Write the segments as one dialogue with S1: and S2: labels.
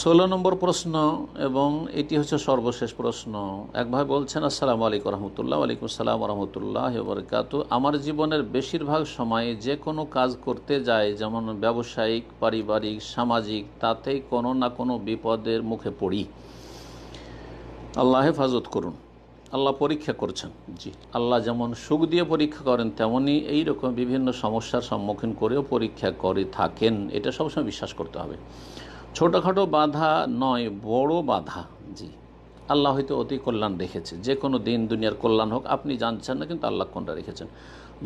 S1: ষোলো নম্বর প্রশ্ন এবং এটি হচ্ছে সর্বশেষ প্রশ্ন এক ভাই বলছেন আসসালামু আলাইকুম রহমতুল্লাহ আলাইকুম সালাম রহমতুল্লাহ বরকাত আমার জীবনের বেশিরভাগ সময়ে যে কোনো কাজ করতে যায় যেমন ব্যবসায়িক পারিবারিক সামাজিক তাতেই কোনো না কোনো বিপদের মুখে পড়ি আল্লাহ হেফাজত করুন আল্লাহ পরীক্ষা করছেন জি আল্লাহ যেমন সুখ দিয়ে পরীক্ষা করেন তেমনই এই রকম বিভিন্ন সমস্যার সম্মুখীন করেও পরীক্ষা করে থাকেন এটা সবসময় বিশ্বাস করতে হবে ছোটোখাটো বাধা নয় বড় বাধা জি আল্লাহ হয়তো অতি কল্যাণ রেখেছে যে কোনো দিন দুনিয়ার কল্যাণ হোক আপনি জানছেন না কিন্তু আল্লাহ কোনটা রেখেছেন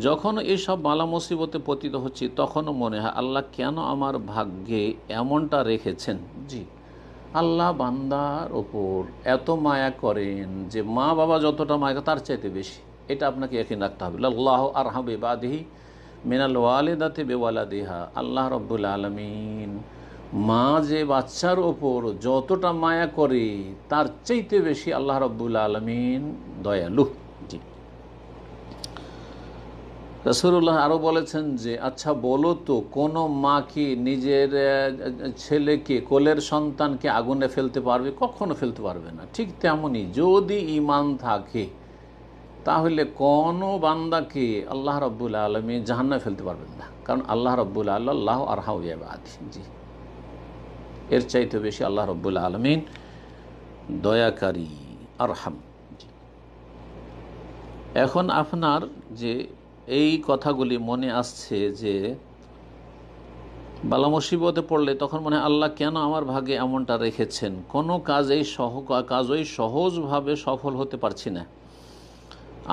S1: যখন এইসব মালা মুসিবতে পতিত হচ্ছি তখনও মনে হয় আল্লাহ কেন আমার ভাগ্যে এমনটা রেখেছেন জি আল্লাহ বান্দার ওপর এত মায়া করেন যে মা বাবা যতটা মায়া তার চাইতে বেশি এটা আপনাকে একই রাখতে হবে আল্লাহ আর হাবে বাদি মিনাল ওয়ালেদাতে বেওয়ালা দেহা আল্লাহ রব্বুল আলমিন মা যে বাচ্চার ওপর যতটা মায়া করে তার চাইতে বেশি আল্লাহ রব্বুল আলমিন দয়ালু জি রসুল্লাহ আরও বলেছেন যে আচ্ছা বলো তো কোনো মা কি নিজের ছেলেকে কোলের সন্তানকে আগুনে ফেলতে পারবে কখনো ফেলতে পারবে না ঠিক তেমনই যদি ইমান থাকে তাহলে কোনো বান্দাকে আল্লাহ রব্বুল আলমী জাহান্নায় ফেলতে পারবেন না কারণ আল্লাহ রব্বুল আল্লাহ আল্লাহ আরহাউ জি এর চাইতে বেশি আল্লাহ রব্বুল আলমিন দয়াকারী আরহাম এখন আপনার যে এই কথাগুলি মনে আসছে যে বালা মুসিবতে পড়লে তখন মনে আল্লাহ কেন আমার ভাগে এমনটা রেখেছেন কোনো কাজেই সহ কাজই সহজভাবে সফল হতে পারছি না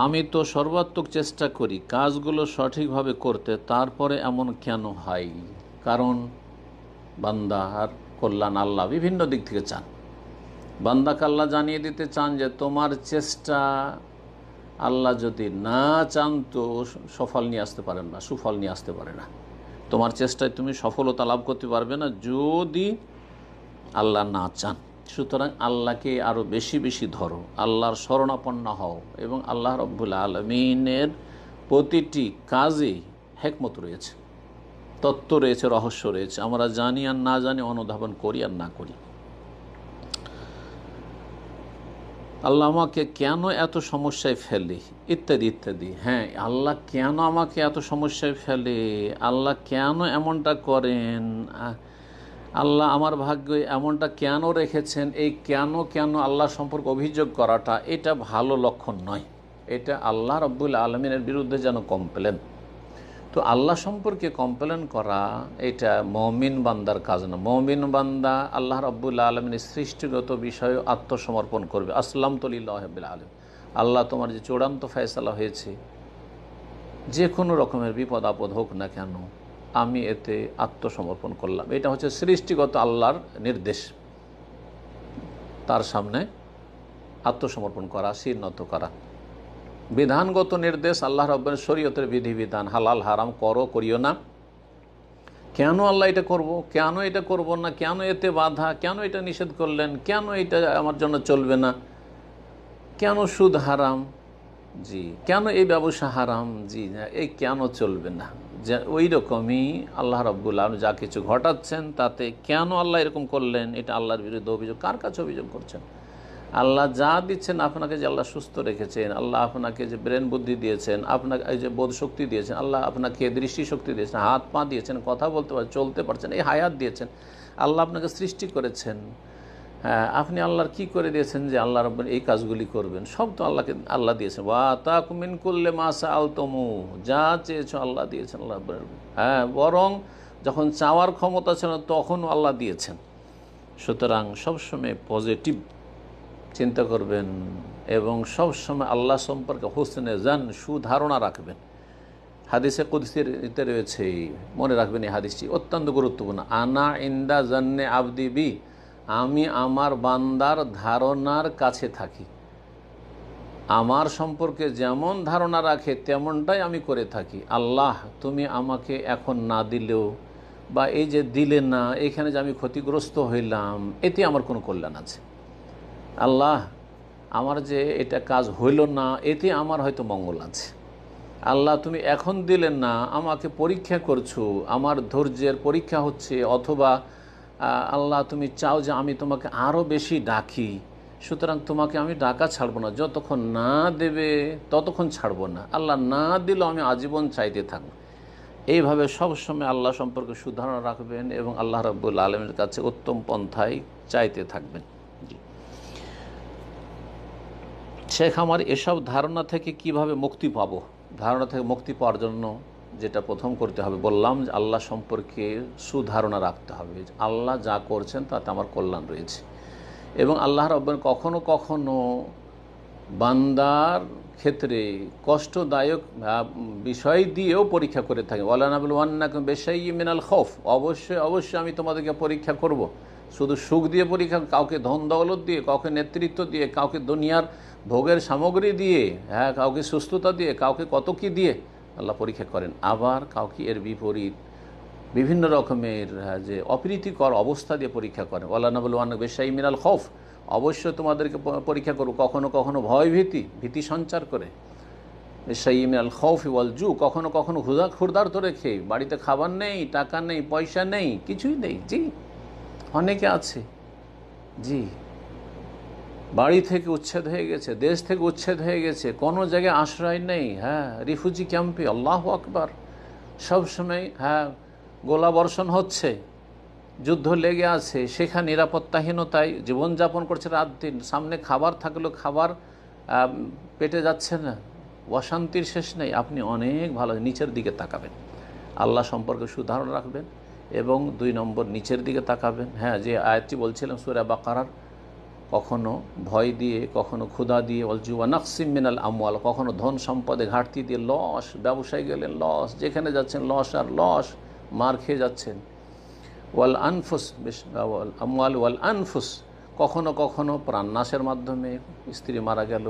S1: আমি তো সর্বাত্মক চেষ্টা করি কাজগুলো সঠিকভাবে করতে তারপরে এমন কেন হয় কারণ বান্দার কল্যাণ আল্লাহ বিভিন্ন দিক থেকে চান বান্দাকে আল্লাহ জানিয়ে দিতে চান যে তোমার চেষ্টা আল্লাহ যদি না চান তো সফল নিয়ে আসতে পারেন না সুফল নিয়ে আসতে পারে না তোমার চেষ্টায় তুমি সফলতা লাভ করতে পারবে না যদি আল্লাহ না চান সুতরাং আল্লাহকে আরও বেশি বেশি ধরো আল্লাহর শরণাপন্ন হও এবং আল্লাহ রব্বুল আলমিনের প্রতিটি কাজে হেকমত রয়েছে তত্ত্ব রয়েছে রহস্য রয়েছে আমরা জানি আর না জানি অনুধাবন করি আর না করি আল্লাহ আমাকে কেন এত সমস্যায় ফেলে ইত্যাদি ইত্যাদি হ্যাঁ আল্লাহ কেন আমাকে এত সমস্যায় ফেলে আল্লাহ কেন এমনটা করেন আল্লাহ আমার ভাগ্য এমনটা কেন রেখেছেন এই কেন কেন আল্লাহ সম্পর্কে অভিযোগ করাটা এটা ভালো লক্ষণ নয় এটা আল্লাহ রব্বুল আলমিনের বিরুদ্ধে যেন কমপ্লেন তো আল্লাহ সম্পর্কে কমপ্লেন করা এটা মমিন বান্দার কাজ না মমিন বান্দা আল্লাহ রব্বুল্লা আলমিনের সৃষ্টিগত বিষয়ে আত্মসমর্পণ করবে আসলাম তলিল্লাহবুল আলম আল্লাহ তোমার যে চূড়ান্ত ফয়সালা হয়েছে যে কোনো রকমের বিপদ আপদ হোক না কেন আমি এতে আত্মসমর্পণ করলাম এটা হচ্ছে সৃষ্টিগত আল্লাহর নির্দেশ তার সামনে আত্মসমর্পণ করা শীর্ণত করা বিধানগত নির্দেশ আল্লাহ রব্বের শরীয়তের বিধিবিধান হালাল হারাম করো করিও না কেন আল্লাহ এটা করব কেন এটা করব না কেন এতে বাধা কেন এটা নিষেধ করলেন কেন এটা আমার জন্য চলবে না কেন সুদ হারাম জি কেন এই ব্যবসা হারাম জি এই কেন চলবে না যে ওই রকমই আল্লাহ রব্বুল আলম যা কিছু ঘটাচ্ছেন তাতে কেন আল্লাহ এরকম করলেন এটা আল্লাহর বিরুদ্ধে অভিযোগ কার কাছে অভিযোগ করছেন আল্লাহ যা দিচ্ছেন আপনাকে যে আল্লাহ সুস্থ রেখেছেন আল্লাহ আপনাকে যে ব্রেন বুদ্ধি দিয়েছেন আপনাকে এই যে বোধ শক্তি দিয়েছেন আল্লাহ আপনাকে দৃষ্টিশক্তি দিয়েছেন হাত পা দিয়েছেন কথা বলতে পারছেন চলতে পারছেন এই হায়াত দিয়েছেন আল্লাহ আপনাকে সৃষ্টি করেছেন হ্যাঁ আপনি আল্লাহর কি করে দিয়েছেন যে আল্লাহ রব এই কাজগুলি করবেন সব তো আল্লাহকে আল্লাহ দিয়েছেন ওয়া তা কুমিন করলে মাসা আলতমু যা চেয়েছ আল্লাহ দিয়েছেন আল্লাহ হ্যাঁ বরং যখন চাওয়ার ক্ষমতা ছিল তখনও আল্লাহ দিয়েছেন সুতরাং সবসময় পজিটিভ চিন্তা করবেন এবং সবসময় আল্লাহ সম্পর্কে হোসেনে যান সুধারণা রাখবেন হাদিসে ইতে রয়েছে মনে রাখবেন এই হাদিসটি অত্যন্ত গুরুত্বপূর্ণ আনা ইন্দা জান্নে আবদি বি আমি আমার বান্দার ধারণার কাছে থাকি আমার সম্পর্কে যেমন ধারণা রাখে তেমনটাই আমি করে থাকি আল্লাহ তুমি আমাকে এখন না দিলেও বা এই যে দিলে না এখানে যে আমি ক্ষতিগ্রস্ত হইলাম এতে আমার কোনো কল্যাণ আছে আল্লাহ আমার যে এটা কাজ হইল না এতে আমার হয়তো মঙ্গল আছে আল্লাহ তুমি এখন দিলেন না আমাকে পরীক্ষা করছো আমার ধৈর্যের পরীক্ষা হচ্ছে অথবা আল্লাহ তুমি চাও যে আমি তোমাকে আরও বেশি ডাকি সুতরাং তোমাকে আমি ডাকা ছাড়বো না যতক্ষণ না দেবে ততক্ষণ ছাড়বো না আল্লাহ না দিলেও আমি আজীবন চাইতে থাকবো এইভাবে সবসময় আল্লাহ সম্পর্কে সুধারণা রাখবেন এবং আল্লাহ রাব্বুল আলমের কাছে উত্তম পন্থায় চাইতে থাকবেন শেখ আমার এসব ধারণা থেকে কিভাবে মুক্তি পাব ধারণা থেকে মুক্তি পাওয়ার জন্য যেটা প্রথম করতে হবে বললাম যে আল্লাহ সম্পর্কে সুধারণা রাখতে হবে আল্লাহ যা করছেন তাতে আমার কল্যাণ রয়েছে এবং আল্লাহ রব্বান কখনো কখনো বান্দার ক্ষেত্রে কষ্টদায়ক বিষয় দিয়েও পরীক্ষা করে থাকে ওয়ালানাবুল ওয়ান্না বেশাই মিনাল খফ অবশ্যই অবশ্যই আমি তোমাদেরকে পরীক্ষা করব শুধু সুখ দিয়ে পরীক্ষা কাউকে ধন দৌলত দিয়ে কাউকে নেতৃত্ব দিয়ে কাউকে দুনিয়ার ভোগের সামগ্রী দিয়ে হ্যাঁ কাউকে সুস্থতা দিয়ে কাউকে কত কি দিয়ে আল্লাহ পরীক্ষা করেন আবার কাউকে এর বিপরীত বিভিন্ন রকমের হ্যাঁ, যে অপ্রীতিকর অবস্থা দিয়ে পরীক্ষা করেন আল্লাহ বলু অনেক বেশাই মিনাল খফ অবশ্য তোমাদেরকে পরীক্ষা করুক কখনো কখনো ভয় ভীতি ভীতি সঞ্চার করে বেশাই মিনাল খফ ইল জু কখনো কখনো ক্ষুদা ক্ষুদার্ত রেখে বাড়িতে খাবার নেই টাকা নেই পয়সা নেই কিছুই নেই জি অনেকে আছে জি বাড়ি থেকে উচ্ছেদ হয়ে গেছে দেশ থেকে উচ্ছেদ হয়ে গেছে কোনো জায়গায় আশ্রয় নেই হ্যাঁ রিফিউজি ক্যাম্পে আল্লাহ আকবার সবসময় হ্যাঁ গোলাবর্ষণ হচ্ছে যুদ্ধ লেগে আছে সেখানে নিরাপত্তাহীনতায় জীবনযাপন করছে রাত দিন সামনে খাবার থাকলেও খাবার পেটে যাচ্ছে না অশান্তির শেষ নেই আপনি অনেক ভালো নিচের দিকে তাকাবেন আল্লাহ সম্পর্কে সুধারণ রাখবেন এবং দুই নম্বর নিচের দিকে তাকাবেন হ্যাঁ যে আয়াতটি বলছিলাম সুরা বাকারার কখনো ভয় দিয়ে কখনো ক্ষুধা দিয়ে অলজুয়া নাকসিম মিনাল আমওয়াল কখনো ধন সম্পদে ঘাটতি দিয়ে লস ব্যবসায় গেলেন লস যেখানে যাচ্ছেন লস আর লস মার খেয়ে যাচ্ছেন ওয়াল আনফুস আমওয়াল ওয়াল আনফুস কখনো কখনো প্রাণনাশের মাধ্যমে স্ত্রী মারা গেল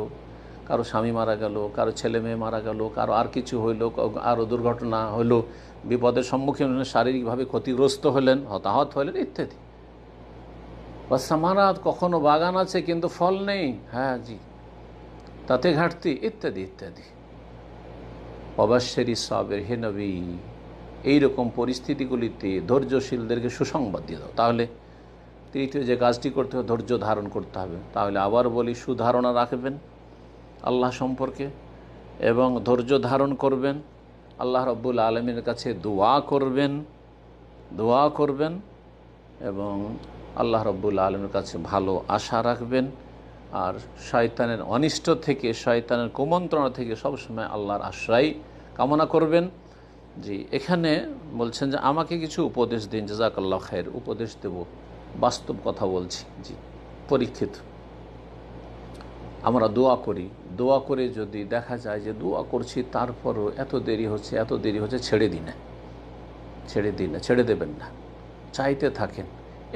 S1: কারো স্বামী মারা গেল কারো ছেলে মেয়ে মারা গেল কারো আর কিছু হইল আরও দুর্ঘটনা হলো বিপদের সম্মুখীন হলেন শারীরিকভাবে ক্ষতিগ্রস্ত হলেন হতাহত হলেন ইত্যাদি বা সামারাত কখনো বাগান আছে কিন্তু ফল নেই হ্যাঁ জি তাতে ঘাটতি ইত্যাদি ইত্যাদি অবশ্যেরই সবের হে নবী এইরকম পরিস্থিতিগুলিতে ধৈর্যশীলদেরকে সুসংবাদ দিয়ে দাও তাহলে তৃতীয় যে কাজটি করতে হবে ধৈর্য ধারণ করতে হবে তাহলে আবার বলি সুধারণা রাখবেন আল্লাহ সম্পর্কে এবং ধৈর্য ধারণ করবেন আল্লাহ রব্বুল আলমীর কাছে দোয়া করবেন দোয়া করবেন এবং আল্লাহ আলমের কাছে ভালো আশা রাখবেন আর শয়তানের অনিষ্ট থেকে শয়তানের কুমন্ত্রণা থেকে সবসময় আল্লাহর আশ্রয় কামনা করবেন জি এখানে বলছেন যে আমাকে কিছু উপদেশ দিন জাজাকাল্লা খায়ের উপদেশ দেব বাস্তব কথা বলছি জি পরীক্ষিত আমরা দোয়া করি দোয়া করে যদি দেখা যায় যে দোয়া করছি তারপরও এত দেরি হচ্ছে এত দেরি হচ্ছে ছেড়ে না ছেড়ে না ছেড়ে দেবেন না চাইতে থাকেন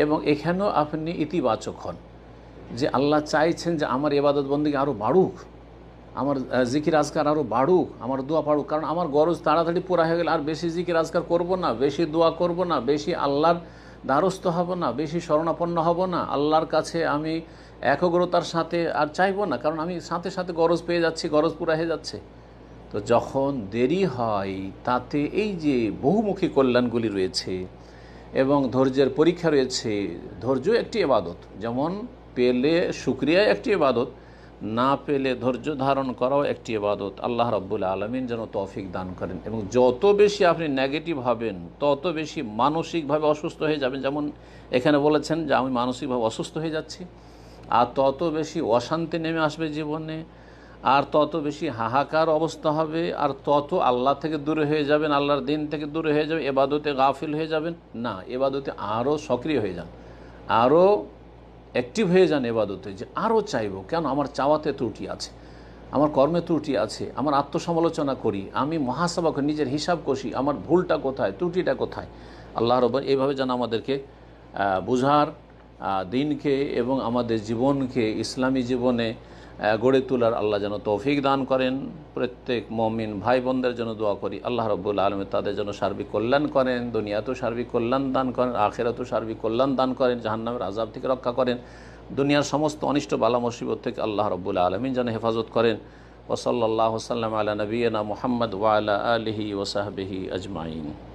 S1: এবং এখানেও আপনি ইতিবাচক হন যে আল্লাহ চাইছেন যে আমার এবাদত বন্দীকে আরও বাড়ুক আমার জিকির আজকার আরও বাড়ুক আমার দোয়া পাড়ুক কারণ আমার গরজ তাড়াতাড়ি পুরা হয়ে গেলে আর বেশি জিকির আজকার করব না বেশি দোয়া করব না বেশি আল্লাহর দ্বারস্থ হব না বেশি শরণাপন্ন হব না আল্লাহর কাছে আমি একগ্রতার সাথে আর চাইব না কারণ আমি সাথে সাথে গরজ পেয়ে যাচ্ছি গরজ পুরা হয়ে যাচ্ছে তো যখন দেরি হয় তাতে এই যে বহুমুখী কল্যাণগুলি রয়েছে এবং ধৈর্যের পরীক্ষা রয়েছে ধৈর্য একটি এবাদত যেমন পেলে সুক্রিয়া একটি এবাদত না পেলে ধৈর্য ধারণ করাও একটি এবাদত আল্লাহ রব্বুল আলমিন যেন তৌফিক দান করেন এবং যত বেশি আপনি নেগেটিভ হবেন তত বেশি মানসিকভাবে অসুস্থ হয়ে যাবেন যেমন এখানে বলেছেন যে আমি মানসিকভাবে অসুস্থ হয়ে যাচ্ছি আর তত বেশি অশান্তি নেমে আসবে জীবনে আর তত বেশি হাহাকার অবস্থা হবে আর তত আল্লাহ থেকে দূরে হয়ে যাবেন আল্লাহর দিন থেকে দূরে হয়ে যাবে এবাদতে গাফিল হয়ে যাবেন না এবাদতে আরও সক্রিয় হয়ে যান আরও অ্যাক্টিভ হয়ে যান এবাদতে যে আরও চাইব কেন আমার চাওয়াতে ত্রুটি আছে আমার কর্মে ত্রুটি আছে আমার আত্মসমালোচনা করি আমি মহাসভা করি নিজের হিসাব কষি আমার ভুলটা কোথায় ত্রুটিটা কোথায় আল্লাহ রব এইভাবে যেন আমাদেরকে বোঝার দিনকে এবং আমাদের জীবনকে ইসলামী জীবনে গড়ে তোলার আল্লাহ যেন তৌফিক দান করেন প্রত্যেক মমিন ভাই বোনদের জন্য দোয়া করি আল্লাহ রব্বুল আলমে তাদের জন্য সার্বিক কল্যাণ করেন দুনিয়াতেও সার্বিক কল্যাণ দান করেন আখেরাতেও সার্বিক কল্যাণ দান করেন জাহান্নামের আজাব থেকে রক্ষা করেন দুনিয়ার সমস্ত অনিষ্ট বালা মুসিবত থেকে আল্লাহ রব্বুল আলমিন যেন হেফাজত করেন ওসল্লাহ সাল্লাম আলা নবীনা মোহাম্মদ ওয়ালা আলহি ওসাহবিহি আজমাইন